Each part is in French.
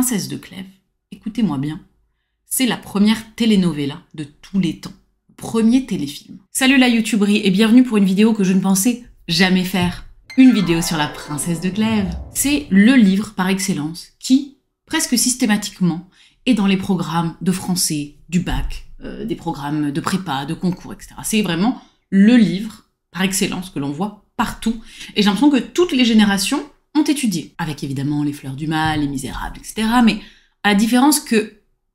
Princesse de Clèves, écoutez-moi bien, c'est la première telenovela de tous les temps, premier téléfilm. Salut la youtuberie et bienvenue pour une vidéo que je ne pensais jamais faire, une vidéo sur la Princesse de Clèves. C'est le livre par excellence qui, presque systématiquement, est dans les programmes de français, du bac, euh, des programmes de prépa, de concours, etc. C'est vraiment le livre par excellence que l'on voit partout. Et j'ai l'impression que toutes les générations étudié, avec évidemment les fleurs du mal, les misérables, etc. Mais à la différence que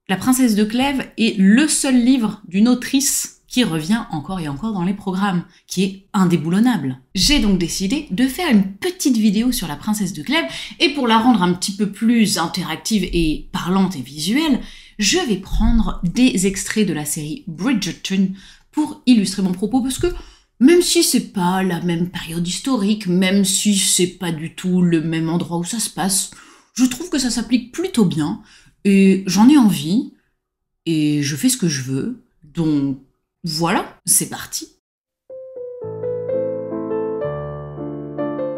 La princesse de Clèves est le seul livre d'une autrice qui revient encore et encore dans les programmes, qui est indéboulonnable. J'ai donc décidé de faire une petite vidéo sur la princesse de Clèves, et pour la rendre un petit peu plus interactive et parlante et visuelle, je vais prendre des extraits de la série Bridgerton pour illustrer mon propos, parce que même si c'est pas la même période historique, même si c'est pas du tout le même endroit où ça se passe, je trouve que ça s'applique plutôt bien et j'en ai envie et je fais ce que je veux. Donc voilà, c'est parti.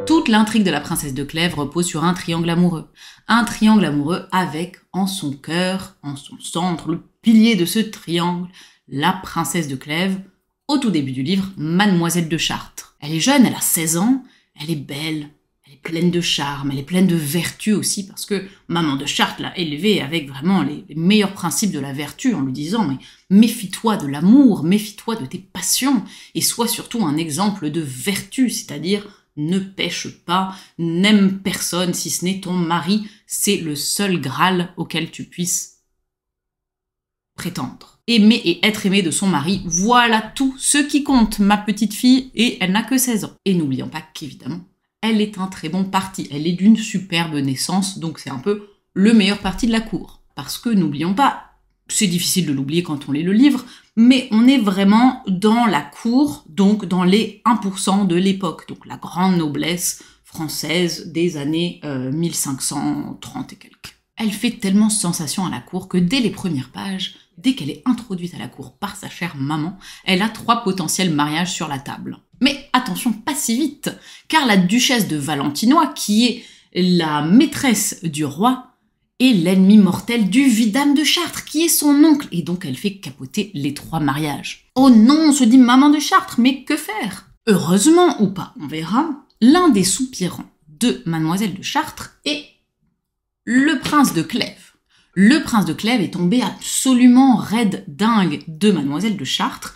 Toute l'intrigue de la princesse de Clèves repose sur un triangle amoureux. Un triangle amoureux avec en son cœur, en son centre, le pilier de ce triangle, la princesse de Clèves, au tout début du livre, Mademoiselle de Chartres. Elle est jeune, elle a 16 ans, elle est belle, elle est pleine de charme, elle est pleine de vertu aussi, parce que maman de Chartres l'a élevée avec vraiment les, meilleurs principes de la vertu en lui disant mais méfie-toi de l'amour, méfie-toi de tes passions, et sois surtout un exemple de vertu, c'est-à-dire ne pêche pas, n'aime personne si ce n'est ton mari, c'est le seul Graal auquel tu puisses prétendre aimer et être aimé de son mari. Voilà tout ce qui compte, ma petite fille, et elle n'a que 16 ans. Et n'oublions pas qu'évidemment, elle est un très bon parti. Elle est d'une superbe naissance, donc c'est un peu le meilleur parti de la cour. Parce que n'oublions pas, c'est difficile de l'oublier quand on lit le livre, mais on est vraiment dans la cour, donc dans les 1% de l'époque, donc la grande noblesse française des années 1530 euh, et quelques. Elle fait tellement sensation à la cour que dès les premières pages, dès qu'elle est introduite à la cour par sa chère maman, elle a trois potentiels mariages sur la table. Mais attention, pas si vite, car la duchesse de Valentinois, qui est la maîtresse du roi, est l'ennemi mortel du vidame de Chartres, qui est son oncle, et donc elle fait capoter les trois mariages. Oh non, se dit maman de Chartres, mais que faire Heureusement ou pas, on verra, l'un des soupirants de mademoiselle de Chartres est le prince de Clèves le prince de Clèves est tombé absolument raide dingue de mademoiselle de Chartres,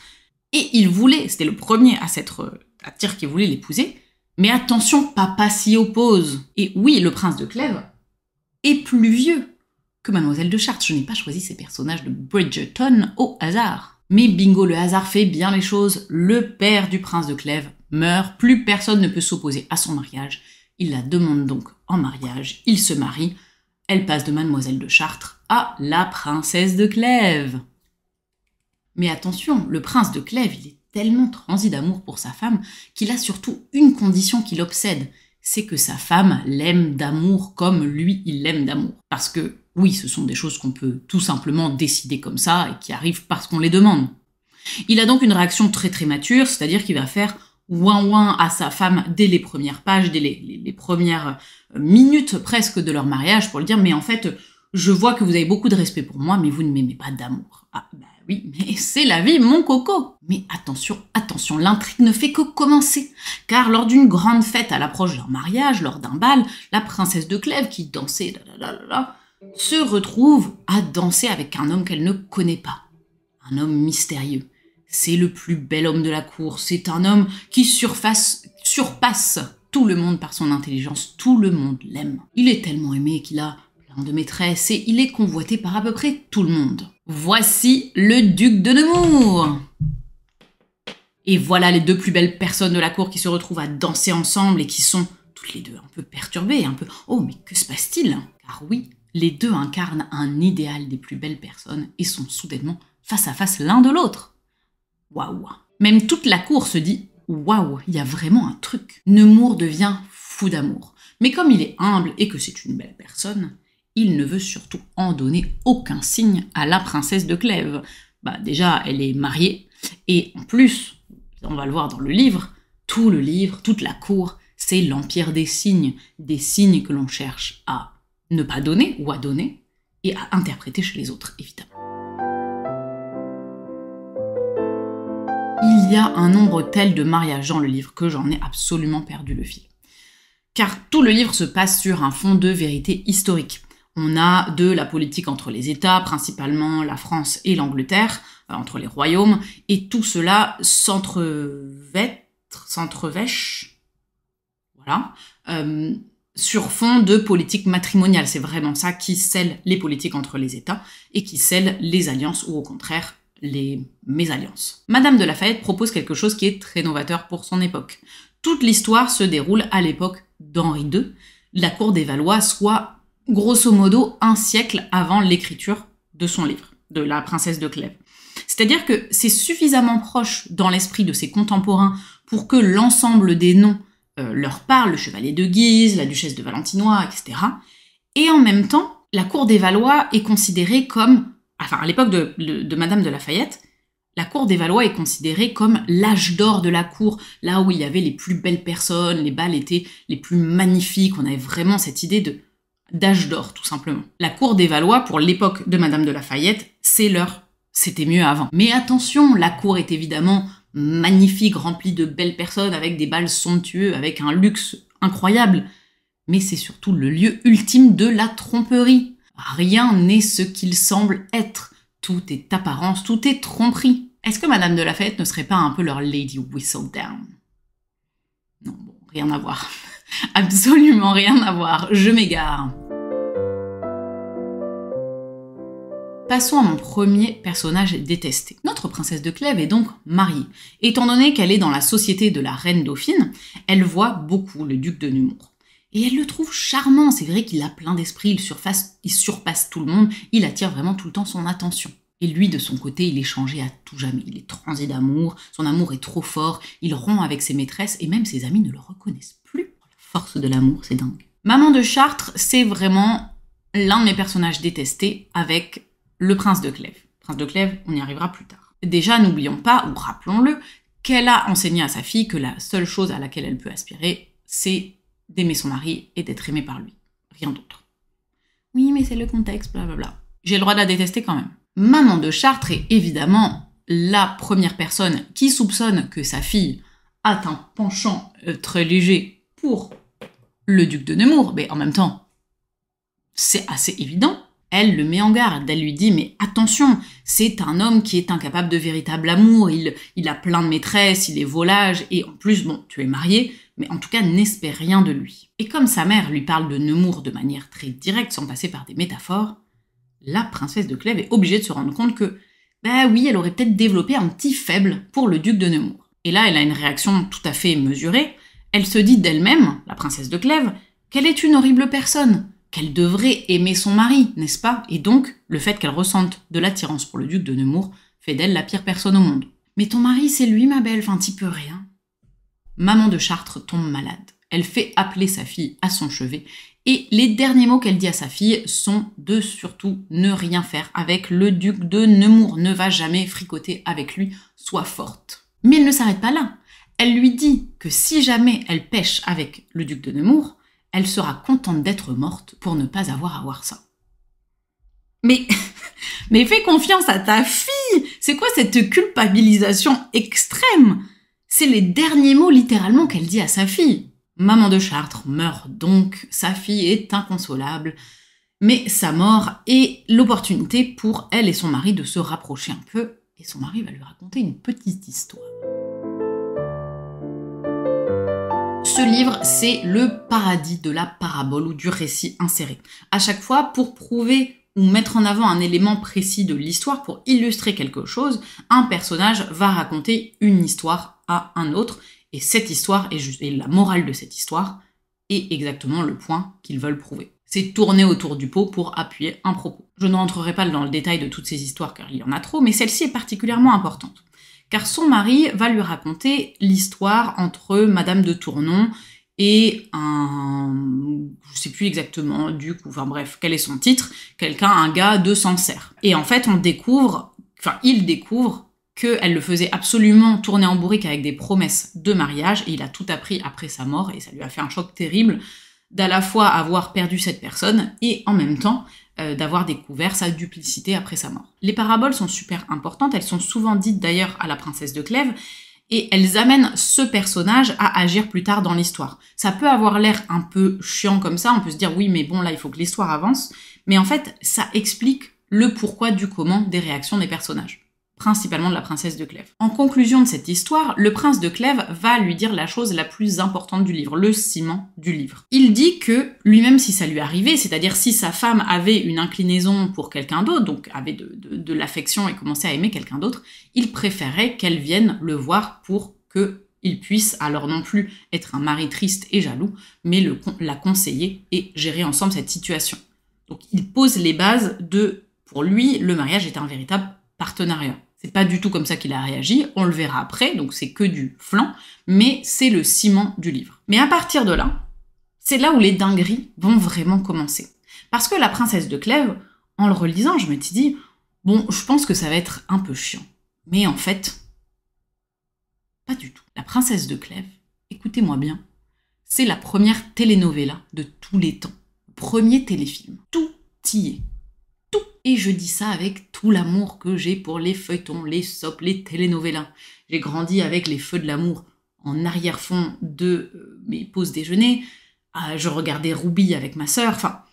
et il voulait, c'était le premier à s'être, euh, à dire qu'il voulait l'épouser, mais attention, papa s'y oppose. Et oui, le prince de Clèves est plus vieux que mademoiselle de Chartres. Je n'ai pas choisi ces personnages de Bridgerton au hasard. Mais bingo, le hasard fait bien les choses. Le père du prince de Clèves meurt, plus personne ne peut s'opposer à son mariage. Il la demande donc en mariage, il se marie, elle passe de mademoiselle de Chartres à la princesse de Clèves. Mais attention, le prince de Clèves, il est tellement transi d'amour pour sa femme qu'il a surtout une condition qui l'obsède, c'est que sa femme l'aime d'amour comme lui il l'aime d'amour. Parce que oui, ce sont des choses qu'on peut tout simplement décider comme ça et qui arrivent parce qu'on les demande. Il a donc une réaction très très mature, c'est-à-dire qu'il va faire ouin-ouin à sa femme dès les premières pages, dès les, premières euh, minutes presque de leur mariage pour le dire mais en fait je vois que vous avez beaucoup de respect pour moi mais vous ne m'aimez pas d'amour. Ah bah oui mais c'est la vie mon coco. Mais attention attention l'intrigue ne fait que commencer car lors d'une grande fête à l'approche de leur mariage lors d'un bal la princesse de Clèves qui dansait se retrouve à danser avec un homme qu'elle ne connaît pas un homme mystérieux c'est le plus bel homme de la cour, c'est un homme qui surpasse tout le monde par son intelligence, tout le monde l'aime. Il est tellement aimé qu'il a plein de maîtresses et il est convoité par à peu près tout le monde. Voici le duc de Nemours Et voilà les deux plus belles personnes de la cour qui se retrouvent à danser ensemble et qui sont toutes les deux un peu perturbées, un peu « Oh, mais que se passe-t-il » Car oui, les deux incarnent un idéal des plus belles personnes et sont soudainement face à face l'un de l'autre. Waouh Même toute la cour se dit Waouh, il y a vraiment un truc. Nemours devient fou d'amour. Mais comme il est humble et que c'est une belle personne, il ne veut surtout en donner aucun signe à la princesse de Clèves. Bah déjà, elle est mariée, et en plus, on va le voir dans le livre, tout le livre, toute la cour, c'est l'empire des signes, des signes que l'on cherche à ne pas donner ou à donner, et à interpréter chez les autres, évidemment. Il y a un nombre tel de mariages dans le livre que j'en ai absolument perdu le fil. Car tout le livre se passe sur un fond de vérité historique. On a de la politique entre les États, principalement la France et l'Angleterre, euh, entre les royaumes, et tout cela s'entrevêche, voilà, euh, sur fond de politique matrimoniale. C'est vraiment ça qui scelle les politiques entre les États et qui scelle les alliances ou au contraire les mésalliances. Madame de Lafayette propose quelque chose qui est très novateur pour son époque. Toute l'histoire se déroule à l'époque d'Henri II, la cour des Valois, soit grosso modo un siècle avant l'écriture de son livre, de La Princesse de Clèves. C'est-à-dire que c'est suffisamment proche dans l'esprit de ses contemporains pour que l'ensemble des noms euh, leur parle, le chevalier de Guise, la duchesse de Valentinois, etc. Et en même temps, la cour des Valois est considérée comme enfin à l'époque de, Madame de Lafayette, la cour des Valois est considérée comme l'âge d'or de la cour, là où il y avait les plus belles personnes, les balles étaient les plus magnifiques, on avait vraiment cette idée d'âge d'or tout simplement. La cour des Valois pour l'époque de Madame de Lafayette, c'est l'heure. C'était mieux avant. Mais attention, la cour est évidemment magnifique, remplie de belles personnes, avec des balles somptueux, avec un luxe incroyable. Mais c'est surtout le lieu ultime de la tromperie. Rien n'est ce qu'il semble être. Tout est apparence, tout est tromperie. Est-ce que Madame de la Fête ne serait pas un peu leur Lady Whistledown Non, bon, rien à voir. Absolument rien à voir. Je m'égare. Passons à mon premier personnage détesté. Notre princesse de Clèves est donc mariée. Étant donné qu'elle est dans la société de la reine dauphine, elle voit beaucoup le duc de Nemours. Et elle le trouve charmant. C'est vrai qu'il a plein d'esprit, il, il surpasse tout le monde, il attire vraiment tout le temps son attention. Et lui, de son côté, il est changé à tout jamais. Il est transé d'amour, son amour est trop fort, il rompt avec ses maîtresses et même ses amis ne le reconnaissent plus. La force de l'amour, c'est dingue. Maman de Chartres, c'est vraiment l'un de mes personnages détestés avec le prince de Clèves. Prince de Clèves, on y arrivera plus tard. Déjà, n'oublions pas, ou rappelons-le, qu'elle a enseigné à sa fille que la seule chose à laquelle elle peut aspirer, c'est d'aimer son mari et d'être aimée par lui. Rien d'autre. Oui, mais c'est le contexte, blablabla. J'ai le droit de la détester quand même. Maman de Chartres est évidemment la première personne qui soupçonne que sa fille a un penchant euh, très léger pour le duc de Nemours, mais en même temps, c'est assez évident. Elle le met en garde, elle lui dit mais attention, c'est un homme qui est incapable de véritable amour, il, il a plein de maîtresses, il est volage, et en plus, bon, tu es marié, mais en tout cas n'espère rien de lui. Et comme sa mère lui parle de Nemours de manière très directe, sans passer par des métaphores, la princesse de Clèves est obligée de se rendre compte que, bah oui, elle aurait peut-être développé un petit faible pour le duc de Nemours. Et là, elle a une réaction tout à fait mesurée. Elle se dit d'elle-même, la princesse de Clèves, qu'elle est une horrible personne, qu'elle devrait aimer son mari, n'est-ce pas Et donc, le fait qu'elle ressente de l'attirance pour le duc de Nemours fait d'elle la pire personne au monde. Mais ton mari, c'est lui, ma belle, enfin, t'y peux rien maman de Chartres tombe malade. Elle fait appeler sa fille à son chevet et les derniers mots qu'elle dit à sa fille sont de surtout ne rien faire avec le duc de Nemours, ne va jamais fricoter avec lui, sois forte. Mais elle ne s'arrête pas là. Elle lui dit que si jamais elle pêche avec le duc de Nemours, elle sera contente d'être morte pour ne pas avoir à voir ça. Mais, mais fais confiance à ta fille C'est quoi cette culpabilisation extrême c'est les derniers mots littéralement qu'elle dit à sa fille. Maman de Chartres meurt donc, sa fille est inconsolable, mais sa mort est l'opportunité pour elle et son mari de se rapprocher un peu, et son mari va lui raconter une petite histoire. Ce livre, c'est le paradis de la parabole ou du récit inséré. À chaque fois, pour prouver ou mettre en avant un élément précis de l'histoire, pour illustrer quelque chose, un personnage va raconter une histoire à un autre. Et cette histoire est juste, et la morale de cette histoire est exactement le point qu'ils veulent prouver. C'est tourner autour du pot pour appuyer un propos. Je ne rentrerai pas dans le détail de toutes ces histoires car il y en a trop, mais celle-ci est particulièrement importante. Car son mari va lui raconter l'histoire entre Madame de Tournon et un, je sais plus exactement, duc, ou enfin bref, quel est son titre, quelqu'un, un gars de Sancerre. Et en fait, on découvre, enfin, il découvre qu'elle le faisait absolument tourner en bourrique avec des promesses de mariage, et il a tout appris après sa mort, et ça lui a fait un choc terrible d'à la fois avoir perdu cette personne et en même temps euh, d'avoir découvert sa duplicité après sa mort. Les paraboles sont super importantes, elles sont souvent dites d'ailleurs à la princesse de Clèves, et elles amènent ce personnage à agir plus tard dans l'histoire. Ça peut avoir l'air un peu chiant comme ça, on peut se dire oui mais bon là il faut que l'histoire avance, mais en fait ça explique le pourquoi du comment des réactions des personnages principalement de la princesse de Clèves. En conclusion de cette histoire, le prince de Clèves va lui dire la chose la plus importante du livre, le ciment du livre. Il dit que lui-même, si ça lui arrivait, c'est-à-dire si sa femme avait une inclinaison pour quelqu'un d'autre, donc avait de, l'affection et commençait à aimer quelqu'un d'autre, il préférait qu'elle vienne le voir pour que il puisse alors non plus être un mari triste et jaloux, mais le, la conseiller et gérer ensemble cette situation. Donc il pose les bases de, pour lui, le mariage est un véritable partenariat. C'est pas du tout comme ça qu'il a réagi, on le verra après, donc c'est que du flanc, mais c'est le ciment du livre. Mais à partir de là, c'est là où les dingueries vont vraiment commencer. Parce que la princesse de Clèves, en le relisant, je me suis dit, bon, je pense que ça va être un peu chiant. Mais en fait, pas du tout. La princesse de Clèves, écoutez-moi bien, c'est la première telenovela de tous les temps, premier téléfilm. Tout y est. Et je dis ça avec tout l'amour que j'ai pour les feuilletons, les sops, les télénovellins. J'ai grandi avec les feux de l'amour en arrière-fond de euh, mes pauses déjeuner. Ah, je regardais Ruby avec ma sœur. Enfin,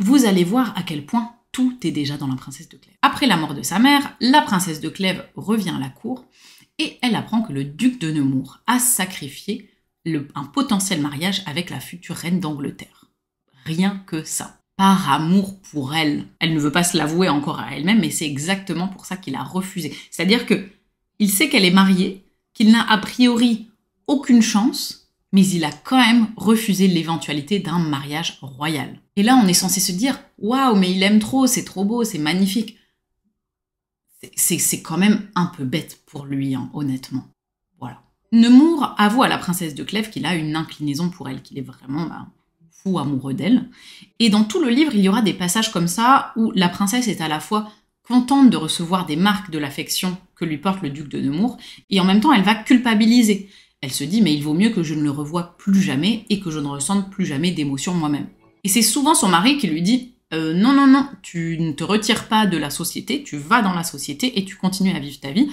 vous allez voir à quel point tout est déjà dans la princesse de Clèves. Après la mort de sa mère, la princesse de Clèves revient à la cour et elle apprend que le duc de Nemours a sacrifié un potentiel mariage avec la future reine d'Angleterre. Rien que ça par amour pour elle. Elle ne veut pas se l'avouer encore à elle-même, mais c'est exactement pour ça qu'il a refusé. C'est-à-dire que il sait qu'elle est mariée, qu'il n'a a priori aucune chance, mais il a quand même refusé l'éventualité d'un mariage royal. Et là, on est censé se dire waouh, mais il aime trop, c'est trop beau, c'est magnifique. C'est quand même un peu bête pour lui, hein, honnêtement. Voilà. Nemours avoue à la princesse de Clèves qu'il a une inclinaison pour elle, qu'il est vraiment bah, amoureux d'elle. Et dans tout le livre, il y aura des passages comme ça où la princesse est à la fois contente de recevoir des marques de l'affection que lui porte le duc de Nemours, et en même temps elle va culpabiliser. Elle se dit mais il vaut mieux que je ne le revoie plus jamais et que je ne ressente plus jamais d'émotion moi-même. Et c'est souvent son mari qui lui dit euh, non non non, tu ne te retires pas de la société, tu vas dans la société et tu continues à vivre ta vie,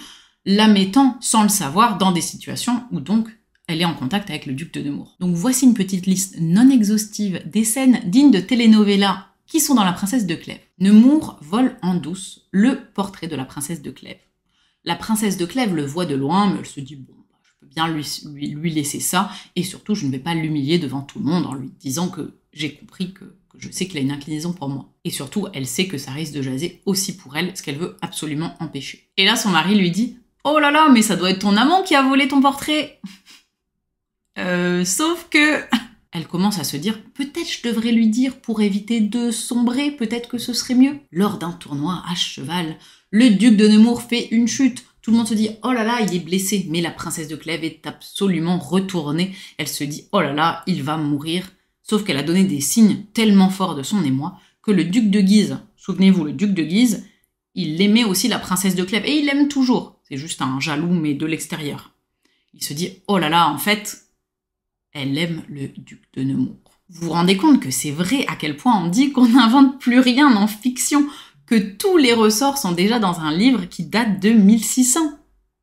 la mettant sans le savoir dans des situations où donc elle est en contact avec le duc de Nemours. Donc voici une petite liste non exhaustive des scènes dignes de telenovela qui sont dans La Princesse de Clèves. Nemours vole en douce le portrait de la Princesse de Clèves. La Princesse de Clèves le voit de loin, mais elle se dit bon, bah, je peux bien lui, lui, laisser ça, et surtout je ne vais pas l'humilier devant tout le monde en lui disant que j'ai compris que, que je sais qu'il a une inclinaison pour moi. Et surtout, elle sait que ça risque de jaser aussi pour elle, ce qu'elle veut absolument empêcher. Et là, son mari lui dit Oh là là, mais ça doit être ton amant qui a volé ton portrait euh, sauf que elle commence à se dire peut-être je devrais lui dire pour éviter de sombrer, peut-être que ce serait mieux. Lors d'un tournoi à cheval, le duc de Nemours fait une chute. Tout le monde se dit oh là là, il est blessé, mais la princesse de Clèves est absolument retournée. Elle se dit oh là là, il va mourir. Sauf qu'elle a donné des signes tellement forts de son émoi que le duc de Guise, souvenez-vous, le duc de Guise, il aimait aussi la princesse de Clèves et il l'aime toujours. C'est juste un jaloux mais de l'extérieur. Il se dit oh là là, en fait, elle aime le duc de Nemours. Vous vous rendez compte que c'est vrai à quel point on dit qu'on n'invente plus rien en fiction, que tous les ressorts sont déjà dans un livre qui date de 1600.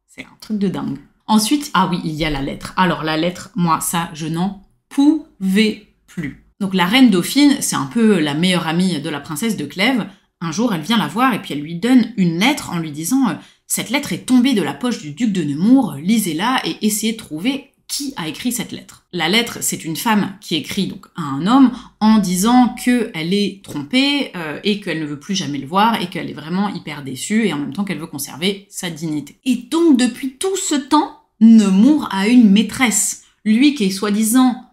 C'est un truc de dingue. Ensuite, ah oui, il y a la lettre. Alors la lettre, moi ça, je n'en pouvais plus. Donc la reine Dauphine, c'est un peu la meilleure amie de la princesse de Clèves. Un jour, elle vient la voir et puis elle lui donne une lettre en lui disant euh, Cette lettre est tombée de la poche du duc de Nemours, lisez-la et essayez de trouver qui a écrit cette lettre. La lettre, c'est une femme qui écrit donc à un homme en disant qu'elle est trompée euh, et qu'elle ne veut plus jamais le voir et qu'elle est vraiment hyper déçue et en même temps qu'elle veut conserver sa dignité. Et donc depuis tout ce temps, Nemours a une maîtresse. Lui qui est soi-disant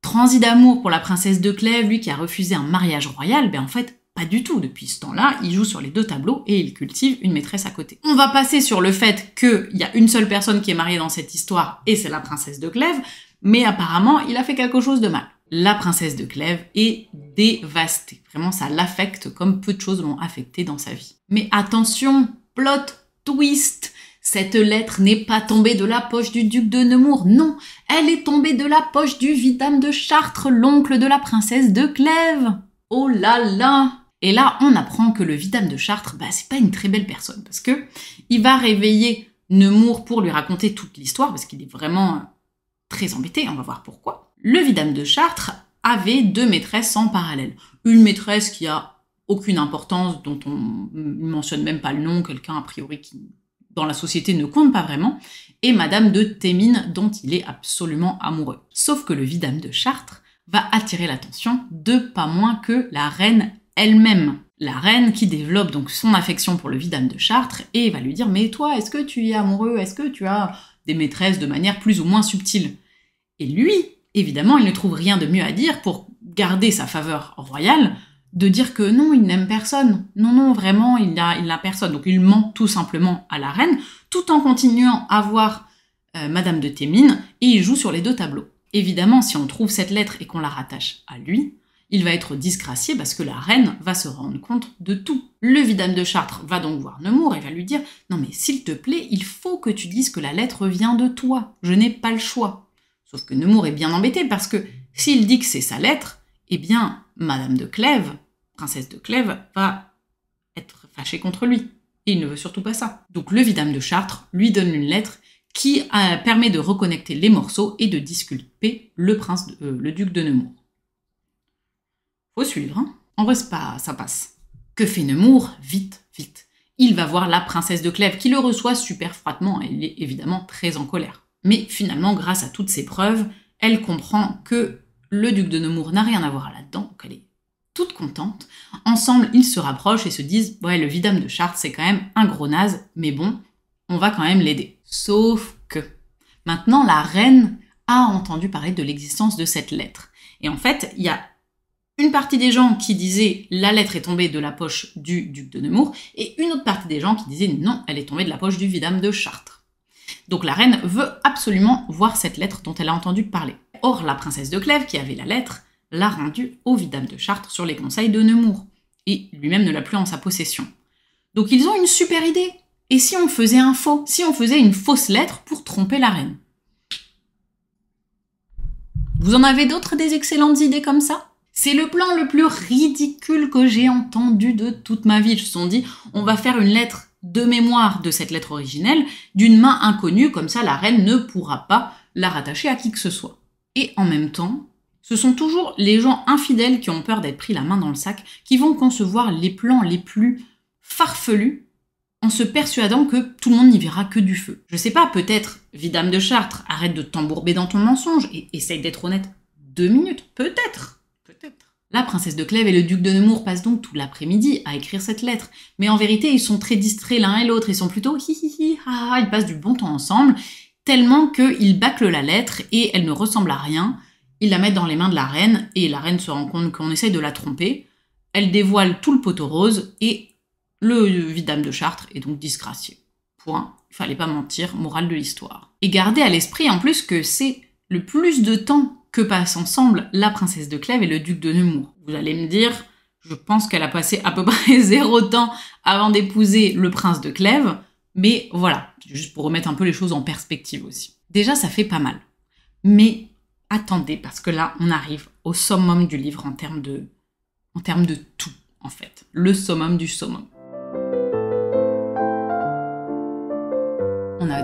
transi d'amour pour la princesse de Clèves, lui qui a refusé un mariage royal, ben en fait du tout, depuis ce temps-là, il joue sur les deux tableaux et il cultive une maîtresse à côté. On va passer sur le fait qu'il y a une seule personne qui est mariée dans cette histoire et c'est la princesse de Clèves, mais apparemment il a fait quelque chose de mal. La princesse de Clèves est dévastée. Vraiment, ça l'affecte comme peu de choses l'ont affecté dans sa vie. Mais attention, plot twist cette lettre n'est pas tombée de la poche du duc de Nemours, non, elle est tombée de la poche du vidame de Chartres, l'oncle de la princesse de Clèves. Oh là là et là, on apprend que le vidame de Chartres, bah, c'est pas une très belle personne parce que il va réveiller Nemours pour lui raconter toute l'histoire parce qu'il est vraiment euh, très embêté. On va voir pourquoi. Le vidame de Chartres avait deux maîtresses en parallèle. Une maîtresse qui a aucune importance, dont on ne mentionne même pas le nom, quelqu'un a priori qui dans la société ne compte pas vraiment, et Madame de Thémines dont il est absolument amoureux. Sauf que le vidame de Chartres va attirer l'attention de pas moins que la reine elle-même la reine qui développe donc son affection pour le vidame de Chartres et va lui dire mais toi est-ce que tu es amoureux est-ce que tu as des maîtresses de manière plus ou moins subtile et lui évidemment il ne trouve rien de mieux à dire pour garder sa faveur royale de dire que non il n'aime personne non non vraiment il n'a il personne donc il ment tout simplement à la reine tout en continuant à voir euh, Madame de Thémines et il joue sur les deux tableaux évidemment si on trouve cette lettre et qu'on la rattache à lui il va être disgracié parce que la reine va se rendre compte de tout. Le vidame de Chartres va donc voir Nemours et va lui dire Non, mais s'il te plaît, il faut que tu dises que la lettre vient de toi. Je n'ai pas le choix. Sauf que Nemours est bien embêté parce que s'il dit que c'est sa lettre, eh bien, Madame de Clèves, princesse de Clèves, va être fâchée contre lui. Et il ne veut surtout pas ça. Donc le vidame de Chartres lui donne une lettre qui euh, permet de reconnecter les morceaux et de disculper le prince, euh, le duc de Nemours. Faut suivre, hein. En vrai, pas, ça passe. Que fait Nemours Vite, vite. Il va voir la princesse de Clèves, qui le reçoit super froidement, et il est évidemment très en colère. Mais finalement, grâce à toutes ces preuves, elle comprend que le duc de Nemours n'a rien à voir là-dedans, Qu'elle est toute contente. Ensemble, ils se rapprochent et se disent Ouais, le vidame de Chartres, c'est quand même un gros naze, mais bon, on va quand même l'aider. Sauf que maintenant, la reine a entendu parler de l'existence de cette lettre. Et en fait, il y a une partie des gens qui disaient la lettre est tombée de la poche du duc de Nemours et une autre partie des gens qui disaient non, elle est tombée de la poche du vidame de Chartres. Donc la reine veut absolument voir cette lettre dont elle a entendu parler. Or, la princesse de Clèves, qui avait la lettre, l'a rendue au vidame de Chartres sur les conseils de Nemours, et lui-même ne l'a plus en sa possession. Donc ils ont une super idée. Et si on faisait un faux Si on faisait une fausse lettre pour tromper la reine Vous en avez d'autres des excellentes idées comme ça c'est le plan le plus ridicule que j'ai entendu de toute ma vie. Je se sont dit, on va faire une lettre de mémoire de cette lettre originelle d'une main inconnue, comme ça la reine ne pourra pas la rattacher à qui que ce soit. Et en même temps, ce sont toujours les gens infidèles qui ont peur d'être pris la main dans le sac qui vont concevoir les plans les plus farfelus en se persuadant que tout le monde n'y verra que du feu. Je sais pas, peut-être, Vidame de Chartres, arrête de t'embourber dans ton mensonge et essaye d'être honnête deux minutes, peut-être. La princesse de Clèves et le duc de Nemours passent donc tout l'après-midi à écrire cette lettre, mais en vérité ils sont très distraits l'un et l'autre, ils sont plutôt hi hi hi ah ils passent du bon temps ensemble, tellement qu'ils bâclent la lettre et elle ne ressemble à rien, ils la mettent dans les mains de la reine et la reine se rend compte qu'on essaye de la tromper, elle dévoile tout le poteau rose et le vidame de Chartres est donc disgracié. Point, fallait pas mentir, morale de l'histoire. Et gardez à l'esprit en plus que c'est le plus de temps que passent ensemble la princesse de Clèves et le duc de Nemours. Vous allez me dire, je pense qu'elle a passé à peu près zéro temps avant d'épouser le prince de Clèves, mais voilà, juste pour remettre un peu les choses en perspective aussi. Déjà, ça fait pas mal. Mais attendez, parce que là, on arrive au summum du livre en termes de, en termes de tout, en fait. Le summum du summum. On a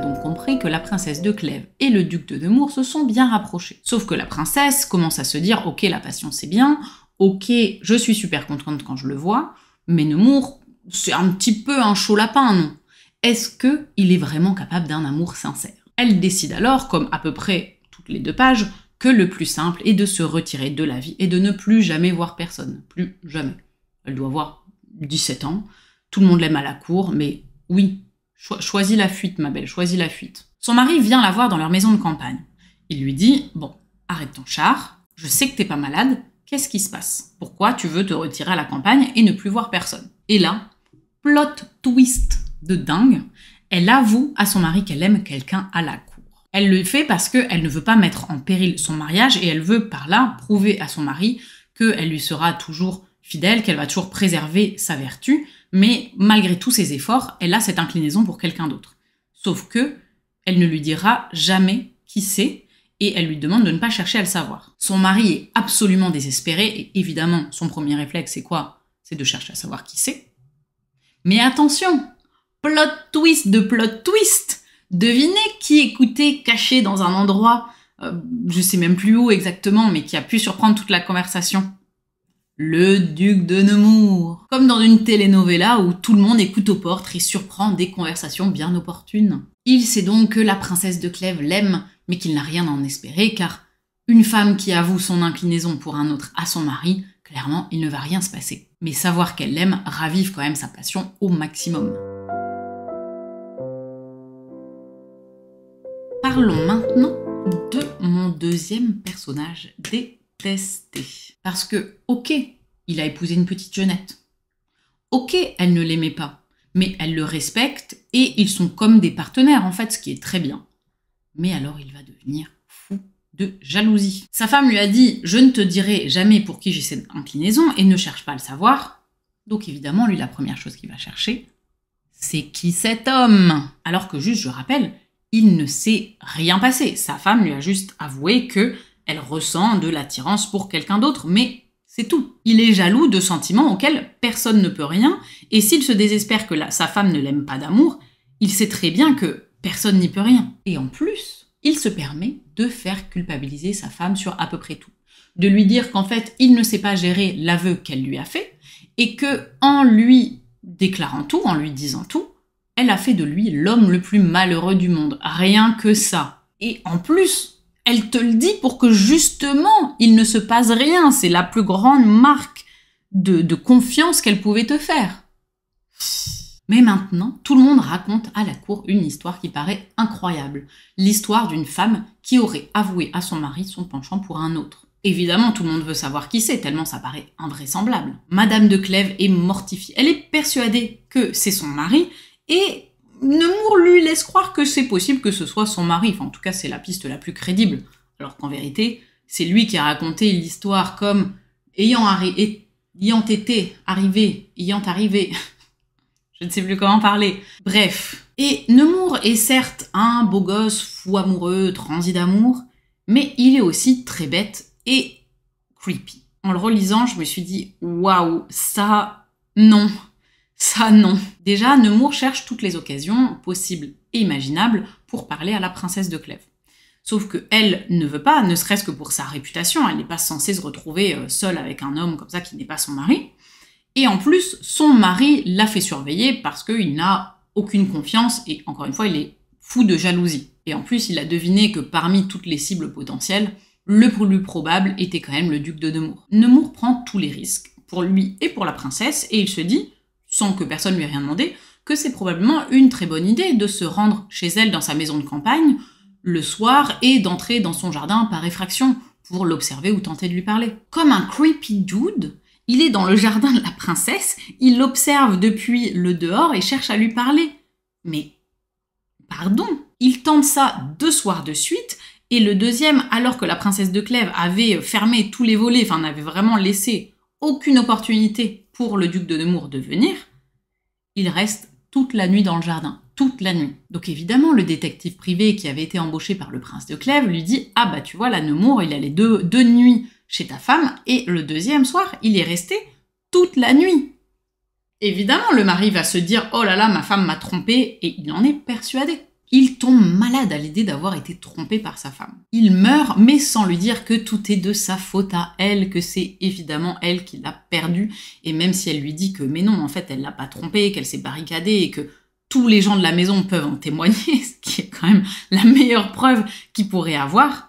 que la princesse de Clèves et le duc de Nemours se sont bien rapprochés. Sauf que la princesse commence à se dire Ok, la passion c'est bien, ok, je suis super contente quand je le vois, mais Nemours, c'est un petit peu un chaud lapin, non Est-ce que il est vraiment capable d'un amour sincère Elle décide alors, comme à peu près toutes les deux pages, que le plus simple est de se retirer de la vie et de ne plus jamais voir personne. Plus jamais. Elle doit avoir 17 ans, tout le monde l'aime à la cour, mais oui, choisis la fuite, ma belle, choisis la fuite. Son mari vient la voir dans leur maison de campagne. Il lui dit Bon, arrête ton char, je sais que t'es pas malade, qu'est-ce qui se passe Pourquoi tu veux te retirer à la campagne et ne plus voir personne Et là, plot twist de dingue, elle avoue à son mari qu'elle aime quelqu'un à la cour. Elle le fait parce qu'elle ne veut pas mettre en péril son mariage et elle veut par là prouver à son mari qu'elle lui sera toujours fidèle, qu'elle va toujours préserver sa vertu, mais malgré tous ses efforts, elle a cette inclinaison pour quelqu'un d'autre. Sauf que elle ne lui dira jamais qui c'est et elle lui demande de ne pas chercher à le savoir. Son mari est absolument désespéré et évidemment, son premier réflexe c'est quoi C'est de chercher à savoir qui c'est. Mais attention, plot twist de plot twist. Devinez qui écoutait caché dans un endroit, euh, je sais même plus où exactement, mais qui a pu surprendre toute la conversation le duc de Nemours. Comme dans une telenovela où tout le monde écoute aux portes et surprend des conversations bien opportunes. Il sait donc que la princesse de Clèves l'aime, mais qu'il n'a rien à en espérer, car une femme qui avoue son inclinaison pour un autre à son mari, clairement, il ne va rien se passer. Mais savoir qu'elle l'aime ravive quand même sa passion au maximum. Parlons maintenant de mon deuxième personnage des parce que, ok, il a épousé une petite jeunette. Ok, elle ne l'aimait pas, mais elle le respecte et ils sont comme des partenaires, en fait, ce qui est très bien. Mais alors il va devenir fou de jalousie. Sa femme lui a dit Je ne te dirai jamais pour qui j'ai cette inclinaison et ne cherche pas à le savoir. Donc évidemment, lui, la première chose qu'il va chercher, c'est qui cet homme Alors que juste, je rappelle, il ne s'est rien passé. Sa femme lui a juste avoué que elle ressent de l'attirance pour quelqu'un d'autre, mais c'est tout. Il est jaloux de sentiments auxquels personne ne peut rien, et s'il se désespère que sa femme ne l'aime pas d'amour, il sait très bien que personne n'y peut rien. Et en plus, il se permet de faire culpabiliser sa femme sur à peu près tout. De lui dire qu'en fait, il ne sait pas gérer l'aveu qu'elle lui a fait, et que en lui déclarant tout, en lui disant tout, elle a fait de lui l'homme le plus malheureux du monde. Rien que ça. Et en plus, elle te le dit pour que justement il ne se passe rien. C'est la plus grande marque de, confiance qu'elle pouvait te faire. Mais maintenant, tout le monde raconte à la cour une histoire qui paraît incroyable. L'histoire d'une femme qui aurait avoué à son mari son penchant pour un autre. Évidemment, tout le monde veut savoir qui c'est, tellement ça paraît invraisemblable. Madame de Clèves est mortifiée. Elle est persuadée que c'est son mari et Nemours lui laisse croire que c'est possible que ce soit son mari, en tout cas c'est la piste la plus crédible, alors qu'en vérité c'est lui qui a raconté l'histoire comme ayant, ayant été arrivé, ayant arrivé, je ne sais plus comment parler, bref. Et Nemours est certes un beau gosse, fou amoureux, transi d'amour, mais il est aussi très bête et creepy. En le relisant, je me suis dit, waouh, ça, non, ça non. Déjà, Nemours cherche toutes les occasions possibles et imaginables pour parler à la princesse de Clèves. Sauf que elle ne veut pas, ne serait-ce que pour sa réputation, elle n'est pas censée se retrouver euh, seule avec un homme comme ça qui n'est pas son mari. Et en plus, son mari l'a fait surveiller parce qu'il n'a aucune confiance et encore une fois, il est fou de jalousie. Et en plus, il a deviné que parmi toutes les cibles potentielles, le plus probable était quand même le duc de Nemours. Nemours prend tous les risques, pour lui et pour la princesse, et il se dit sans que personne lui ait rien demandé, que c'est probablement une très bonne idée de se rendre chez elle dans sa maison de campagne le soir et d'entrer dans son jardin par effraction pour l'observer ou tenter de lui parler. Comme un creepy dude, il est dans le jardin de la princesse, il l'observe depuis le dehors et cherche à lui parler. Mais, pardon, il tente ça deux soirs de suite, et le deuxième, alors que la princesse de Clèves avait fermé tous les volets, enfin n'avait vraiment laissé aucune opportunité pour le duc de Nemours de venir, il reste toute la nuit dans le jardin, toute la nuit. Donc évidemment, le détective privé qui avait été embauché par le prince de Clèves lui dit Ah bah tu vois, la Nemours, il allait deux, deux nuits chez ta femme, et le deuxième soir, il est resté toute la nuit. Évidemment, le mari va se dire Oh là là, ma femme m'a trompé, et il en est persuadé. Il tombe malade à l'idée d'avoir été trompé par sa femme. Il meurt, mais sans lui dire que tout est de sa faute à elle, que c'est évidemment elle qui l'a perdu, et même si elle lui dit que mais non, en fait, elle l'a pas trompé, qu'elle s'est barricadée et que tous les gens de la maison peuvent en témoigner, ce qui est quand même la meilleure preuve qu'il pourrait avoir,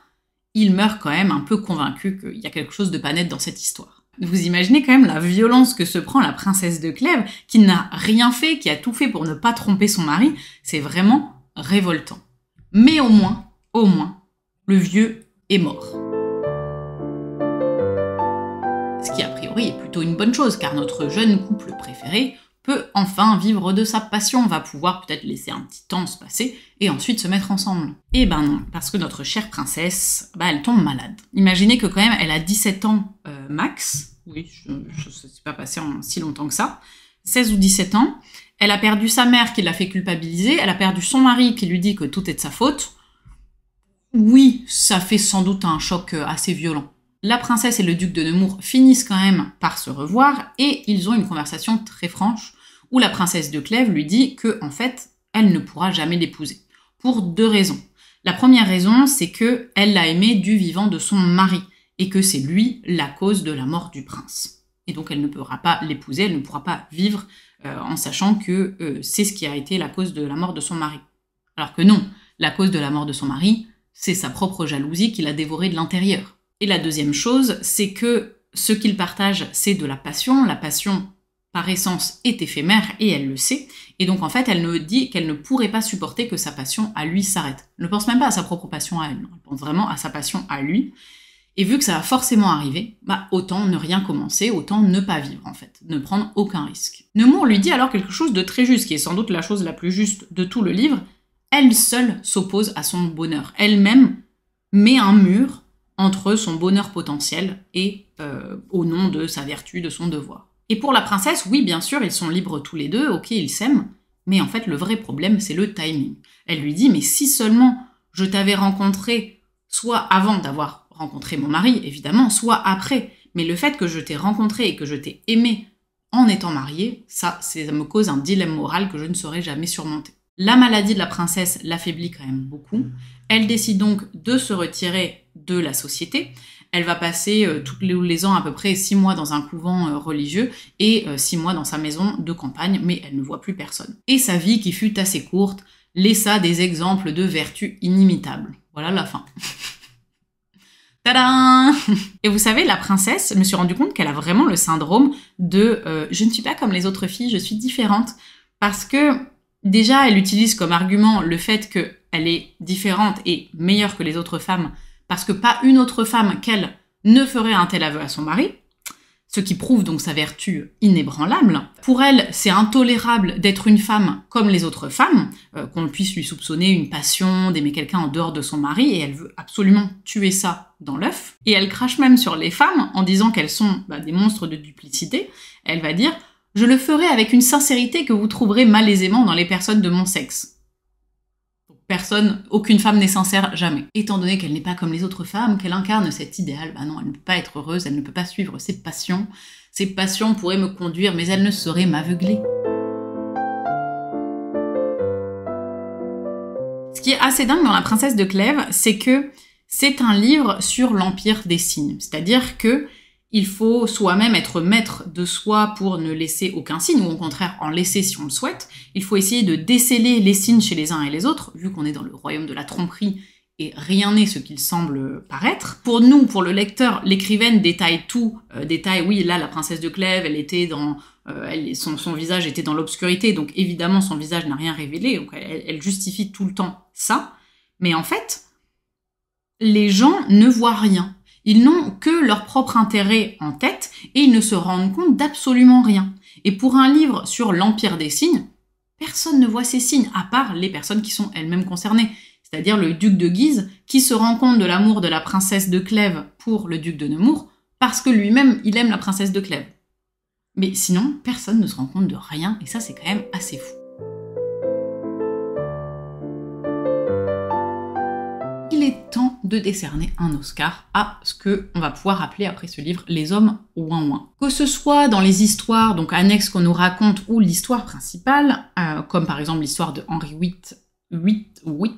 il meurt quand même un peu convaincu qu'il y a quelque chose de pas net dans cette histoire. Vous imaginez quand même la violence que se prend la princesse de Clèves, qui n'a rien fait, qui a tout fait pour ne pas tromper son mari. C'est vraiment révoltant. Mais au moins, au moins, le vieux est mort. Ce qui a priori est plutôt une bonne chose car notre jeune couple préféré peut enfin vivre de sa passion, va pouvoir peut-être laisser un petit temps se passer et ensuite se mettre ensemble. Eh ben non, parce que notre chère princesse, bah elle tombe malade. Imaginez que quand même elle a 17 ans euh, max, oui, je, je, sais pas passé en si longtemps que ça, 16 ou 17 ans, elle a perdu sa mère qui l'a fait culpabiliser. Elle a perdu son mari qui lui dit que tout est de sa faute. Oui, ça fait sans doute un choc euh, assez violent. La princesse et le duc de Nemours finissent quand même par se revoir et ils ont une conversation très franche où la princesse de Clèves lui dit que en fait, elle ne pourra jamais l'épouser pour deux raisons. La première raison, c'est que elle l'a aimé du vivant de son mari et que c'est lui la cause de la mort du prince. Et donc elle ne pourra pas l'épouser, elle ne pourra pas vivre euh, en sachant que euh, c'est ce qui a été la cause de la mort de son mari. Alors que non, la cause de la mort de son mari, c'est sa propre jalousie qui l'a dévoré de l'intérieur. Et la deuxième chose, c'est que ce qu'il partage, c'est de la passion. La passion, par essence, est éphémère et elle le sait. Et donc, en fait, elle ne dit qu'elle ne pourrait pas supporter que sa passion à lui s'arrête. Elle ne pense même pas à sa propre passion à elle. Elle pense vraiment à sa passion à lui. Et vu que ça va forcément arriver, bah autant ne rien commencer, autant ne pas vivre en fait, ne prendre aucun risque. Nemours lui dit alors quelque chose de très juste, qui est sans doute la chose la plus juste de tout le livre. Elle seule s'oppose à son bonheur. Elle-même met un mur entre son bonheur potentiel et euh, au nom de sa vertu, de son devoir. Et pour la princesse, oui, bien sûr, ils sont libres tous les deux, ok, ils s'aiment, mais en fait, le vrai problème, c'est le timing. Elle lui dit, mais si seulement je t'avais rencontré, soit avant d'avoir rencontrer mon mari, évidemment, soit après. Mais le fait que je t'ai rencontré et que je t'ai aimé en étant mariée, ça, ça me cause un dilemme moral que je ne saurais jamais surmonter. La maladie de la princesse l'affaiblit quand même beaucoup. Mm. Elle décide donc de se retirer de la société. Elle va passer euh, tous les ans à peu près six mois dans un couvent euh, religieux et euh, six mois dans sa maison de campagne, mais elle ne voit plus personne. Et sa vie, qui fut assez courte, laissa des exemples de vertus inimitables. Voilà la fin. Et vous savez, la princesse, je me suis rendu compte qu'elle a vraiment le syndrome de euh, je ne suis pas comme les autres filles, je suis différente. Parce que déjà, elle utilise comme argument le fait qu'elle est différente et meilleure que les autres femmes, parce que pas une autre femme qu'elle ne ferait un tel aveu à son mari ce qui prouve donc sa vertu inébranlable. Pour elle, c'est intolérable d'être une femme comme les autres femmes, euh, qu'on puisse lui soupçonner une passion, d'aimer quelqu'un en dehors de son mari, et elle veut absolument tuer ça dans l'œuf. Et elle crache même sur les femmes en disant qu'elles sont bah, des monstres de duplicité. Elle va dire ⁇ Je le ferai avec une sincérité que vous trouverez malaisément dans les personnes de mon sexe ⁇ personne, aucune femme n'est sincère jamais. Étant donné qu'elle n'est pas comme les autres femmes, qu'elle incarne cet idéal, bah non, elle ne peut pas être heureuse, elle ne peut pas suivre ses passions. Ses passions pourraient me conduire, mais elles ne sauraient m'aveugler. Ce qui est assez dingue dans La Princesse de Clèves, c'est que c'est un livre sur l'empire des signes. C'est-à-dire que il faut soi-même être maître de soi pour ne laisser aucun signe, ou au contraire en laisser si on le souhaite. Il faut essayer de déceler les signes chez les uns et les autres, vu qu'on est dans le royaume de la tromperie et rien n'est ce qu'il semble paraître. Pour nous, pour le lecteur, l'écrivaine détaille tout, euh, détaille, oui, là, la princesse de Clèves, elle était dans... Euh, son, visage était dans l'obscurité, donc évidemment son visage n'a rien révélé, donc elle justifie tout le temps ça. Mais en fait, les gens ne voient rien. Ils n'ont que leur propre intérêt en tête et ils ne se rendent compte d'absolument rien. Et pour un livre sur l'empire des signes, personne ne voit ces signes, à part les personnes qui sont elles-mêmes concernées, c'est-à-dire le duc de Guise, qui se rend compte de l'amour de la princesse de Clèves pour le duc de Nemours, parce que lui-même, il aime la princesse de Clèves. Mais sinon, personne ne se rend compte de rien, et ça, c'est quand même assez fou. de décerner un Oscar à ce que on va pouvoir appeler après ce livre les hommes ouin ouin. Que ce soit dans les histoires donc annexes qu'on nous raconte ou l'histoire principale, euh, comme par exemple l'histoire de Henri VIII,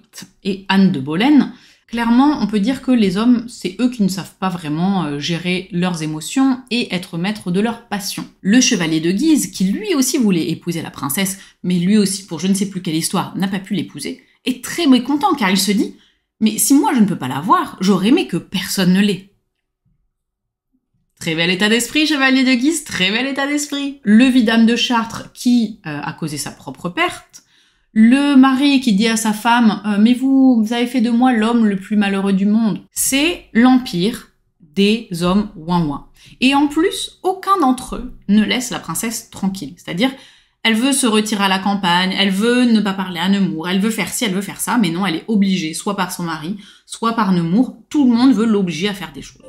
et Anne de Boleyn, Clairement, on peut dire que les hommes, c'est eux qui ne savent pas vraiment euh, gérer leurs émotions et être maîtres de leurs passions. Le chevalier de Guise, qui lui aussi voulait épouser la princesse, mais lui aussi pour je ne sais plus quelle histoire n'a pas pu l'épouser, est très mécontent car il se dit mais si moi je ne peux pas l'avoir, j'aurais aimé que personne ne l'ait. Très bel état d'esprit, chevalier de Guise, très bel état d'esprit. Le vidame de Chartres qui euh, a causé sa propre perte, le mari qui dit à sa femme euh, Mais vous, vous avez fait de moi l'homme le plus malheureux du monde. C'est l'empire des hommes ouin ouin. Et en plus, aucun d'entre eux ne laisse la princesse tranquille. C'est-à-dire, elle veut se retirer à la campagne, elle veut ne pas parler à Nemours, elle veut faire ci, elle veut faire ça, mais non, elle est obligée, soit par son mari, soit par Nemours. Tout le monde veut l'obliger à faire des choses.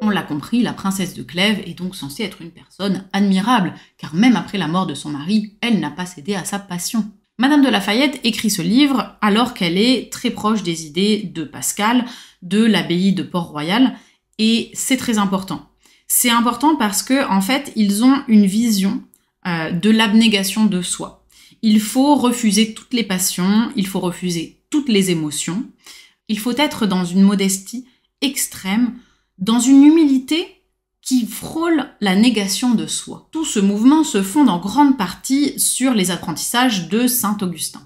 On l'a compris, la princesse de Clèves est donc censée être une personne admirable, car même après la mort de son mari, elle n'a pas cédé à sa passion. Madame de Lafayette écrit ce livre alors qu'elle est très proche des idées de Pascal, de l'abbaye de Port-Royal, et c'est très important. C'est important parce que, en fait, ils ont une vision euh, de l'abnégation de soi. Il faut refuser toutes les passions, il faut refuser toutes les émotions. Il faut être dans une modestie extrême, dans une humilité qui frôle la négation de soi. Tout ce mouvement se fonde en grande partie sur les apprentissages de Saint Augustin.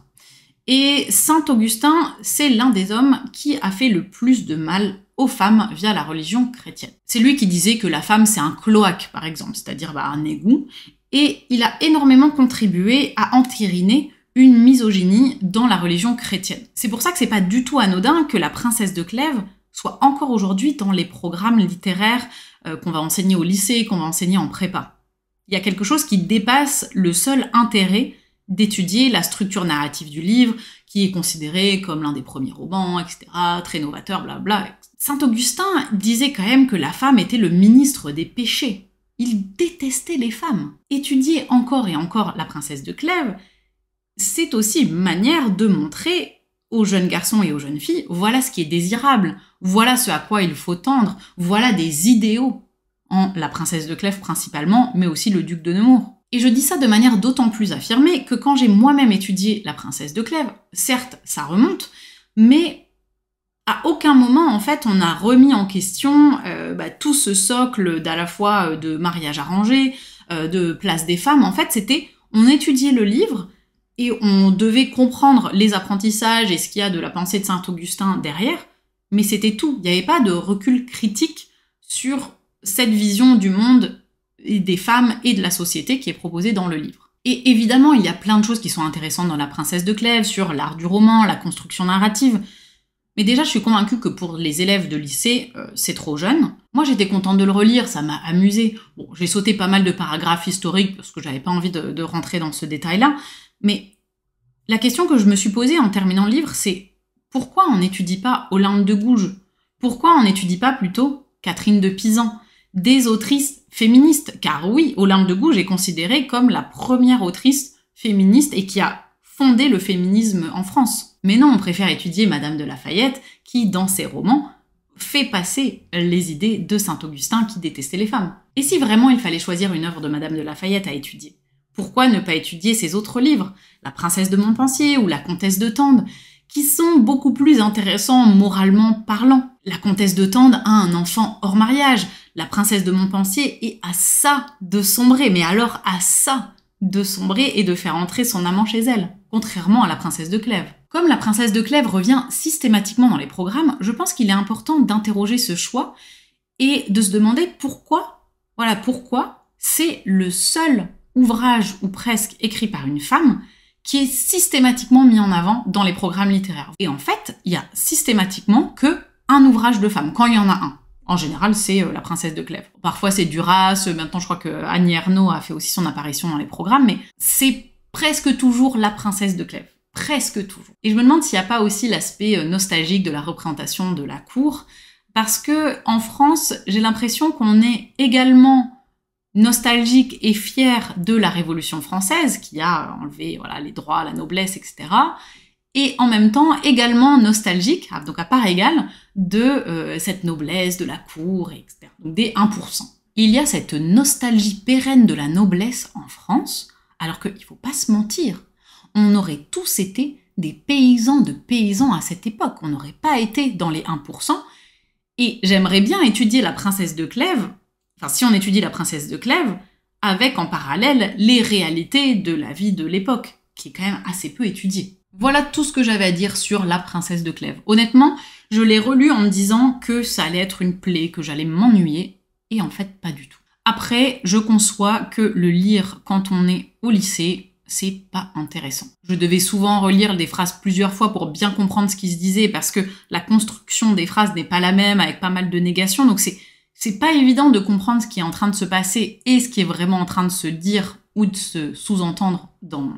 Et Saint Augustin, c'est l'un des hommes qui a fait le plus de mal aux femmes via la religion chrétienne. C'est lui qui disait que la femme c'est un cloaque par exemple, c'est-à-dire bah, un égout, et il a énormément contribué à entériner une misogynie dans la religion chrétienne. C'est pour ça que c'est pas du tout anodin que la princesse de Clèves soit encore aujourd'hui dans les programmes littéraires euh, qu'on va enseigner au lycée, qu'on va enseigner en prépa. Il y a quelque chose qui dépasse le seul intérêt d'étudier la structure narrative du livre, qui est considéré comme l'un des premiers romans, etc., très novateur, blabla, Saint Augustin disait quand même que la femme était le ministre des péchés. Il détestait les femmes. Étudier encore et encore la princesse de Clèves, c'est aussi une manière de montrer aux jeunes garçons et aux jeunes filles, voilà ce qui est désirable, voilà ce à quoi il faut tendre, voilà des idéaux en la princesse de Clèves principalement, mais aussi le duc de Nemours. Et je dis ça de manière d'autant plus affirmée que quand j'ai moi-même étudié la princesse de Clèves, certes, ça remonte, mais à aucun moment, en fait, on a remis en question euh, bah, tout ce socle d'à la fois euh, de mariage arrangé, euh, de place des femmes. En fait, c'était on étudiait le livre et on devait comprendre les apprentissages et ce qu'il y a de la pensée de saint Augustin derrière, mais c'était tout. Il n'y avait pas de recul critique sur cette vision du monde des femmes et de la société qui est proposée dans le livre. Et évidemment, il y a plein de choses qui sont intéressantes dans La Princesse de Clèves sur l'art du roman, la construction narrative, mais déjà, je suis convaincue que pour les élèves de lycée, euh, c'est trop jeune. Moi, j'étais contente de le relire, ça m'a amusée. Bon, j'ai sauté pas mal de paragraphes historiques parce que j'avais pas envie de, rentrer dans ce détail-là. Mais la question que je me suis posée en terminant le livre, c'est pourquoi on n'étudie pas Olympe de Gouges Pourquoi on n'étudie pas plutôt Catherine de Pisan Des autrices féministes Car oui, Olympe de Gouges est considérée comme la première autrice féministe et qui a le féminisme en France. Mais non, on préfère étudier Madame de Lafayette, qui, dans ses romans, fait passer les idées de Saint-Augustin qui détestait les femmes. Et si vraiment il fallait choisir une œuvre de Madame de Lafayette à étudier Pourquoi ne pas étudier ses autres livres, La Princesse de Montpensier ou La Comtesse de Tende, qui sont beaucoup plus intéressants moralement parlant La Comtesse de Tende a un enfant hors mariage, la Princesse de Montpensier est à ça de sombrer, mais alors à ça de sombrer et de faire entrer son amant chez elle, contrairement à la princesse de Clèves. Comme la princesse de Clèves revient systématiquement dans les programmes, je pense qu'il est important d'interroger ce choix et de se demander pourquoi, voilà pourquoi c'est le seul ouvrage ou presque écrit par une femme qui est systématiquement mis en avant dans les programmes littéraires. Et en fait, il y a systématiquement que un ouvrage de femme, quand il y en a un. En général, c'est euh, la princesse de Clèves. Parfois, c'est Duras. Euh, maintenant, je crois que Annie a fait aussi son apparition dans les programmes, mais c'est presque toujours la princesse de Clèves. Presque toujours. Et je me demande s'il n'y a pas aussi l'aspect euh, nostalgique de la représentation de la cour, parce que en France, j'ai l'impression qu'on est également nostalgique et fier de la Révolution française, qui a enlevé voilà, les droits, la noblesse, etc et en même temps également nostalgique, ah, donc à part égale, de euh, cette noblesse, de la cour, etc. Donc des 1%. Il y a cette nostalgie pérenne de la noblesse en France, alors qu'il ne faut pas se mentir, on aurait tous été des paysans de paysans à cette époque, on n'aurait pas été dans les 1%, et j'aimerais bien étudier la princesse de Clèves, enfin si on étudie la princesse de Clèves, avec en parallèle les réalités de la vie de l'époque, qui est quand même assez peu étudiée. Voilà tout ce que j'avais à dire sur La Princesse de Clèves. Honnêtement, je l'ai relu en me disant que ça allait être une plaie, que j'allais m'ennuyer, et en fait pas du tout. Après, je conçois que le lire quand on est au lycée, c'est pas intéressant. Je devais souvent relire des phrases plusieurs fois pour bien comprendre ce qui se disait parce que la construction des phrases n'est pas la même avec pas mal de négations, donc c'est c'est pas évident de comprendre ce qui est en train de se passer et ce qui est vraiment en train de se dire ou de se sous-entendre dans,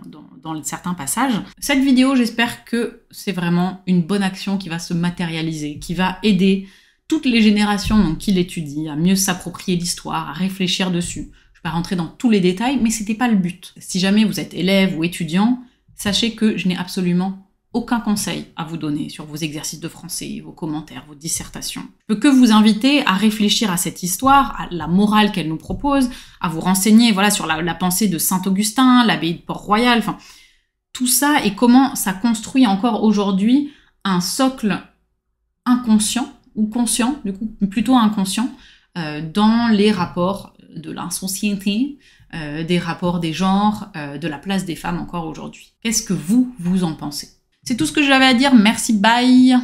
certains passages. Cette vidéo, j'espère que c'est vraiment une bonne action qui va se matérialiser, qui va aider toutes les générations qui l'étudient à mieux s'approprier l'histoire, à réfléchir dessus. Je ne vais pas rentrer dans tous les détails, mais ce n'était pas le but. Si jamais vous êtes élève ou étudiant, sachez que je n'ai absolument aucun conseil à vous donner sur vos exercices de français, vos commentaires, vos dissertations. Je peux que vous inviter à réfléchir à cette histoire, à la morale qu'elle nous propose, à vous renseigner voilà sur la, pensée de Saint Augustin, l'abbaye de Port-Royal, enfin tout ça et comment ça construit encore aujourd'hui un socle inconscient ou conscient, du coup plutôt inconscient, euh, dans les rapports de l'insouciété, euh, des rapports des genres, euh, de la place des femmes encore aujourd'hui. Qu'est-ce que vous, vous en pensez c'est tout ce que j'avais à dire. Merci, bye.